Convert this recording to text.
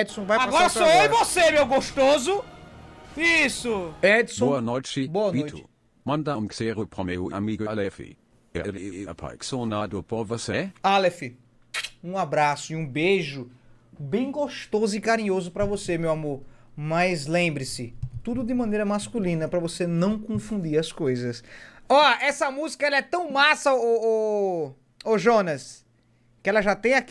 Edson vai Agora passar Agora sou eu e você, meu gostoso. Isso. Edson. Boa noite, Boa noite. Pito. Manda um xero pro meu amigo Aleph. Ele é apaixonado por você. Aleph, um abraço e um beijo bem gostoso e carinhoso para você, meu amor. Mas lembre-se, tudo de maneira masculina para você não confundir as coisas. Ó, essa música ela é tão massa, ô, ô, ô Jonas, que ela já tem aqui